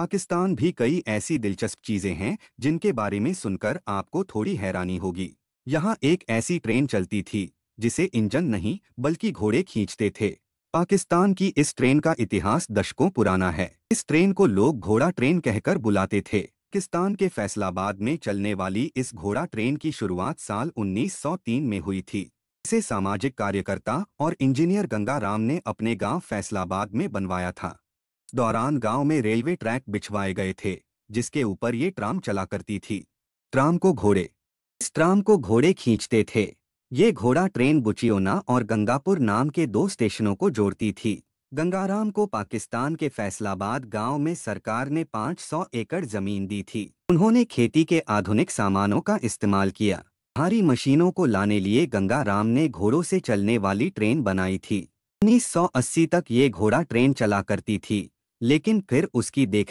पाकिस्तान भी कई ऐसी दिलचस्प चीजें हैं जिनके बारे में सुनकर आपको थोड़ी हैरानी होगी यहाँ एक ऐसी ट्रेन चलती थी जिसे इंजन नहीं बल्कि घोड़े खींचते थे पाकिस्तान की इस ट्रेन का इतिहास दशकों पुराना है इस ट्रेन को लोग घोड़ा ट्रेन कहकर बुलाते थे पाकिस्तान के फैसलाबाद में चलने वाली इस घोड़ा ट्रेन की शुरुआत साल 1903 में हुई थी इसे सामाजिक कार्यकर्ता और इंजीनियर गंगाराम ने अपने गांव फैसलाबाद में बनवाया था दौरान गांव में रेलवे ट्रैक बिछवाए गए थे जिसके ऊपर ये ट्राम चला करती थी ट्राम को घोड़े इस ट्राम को घोड़े खींचते थे ये घोड़ा ट्रेन बुचियोना और गंगापुर नाम के दो स्टेशनों को जोड़ती थी गंगाराम को पाकिस्तान के फैसलाबाद गांव में सरकार ने 500 एकड़ जमीन दी थी उन्होंने खेती के आधुनिक सामानों का इस्तेमाल किया भारी मशीनों को लाने लिए गंगाराम ने घोड़ों से चलने वाली ट्रेन बनाई थी 1980 तक ये घोड़ा ट्रेन चला करती थी लेकिन फिर उसकी देख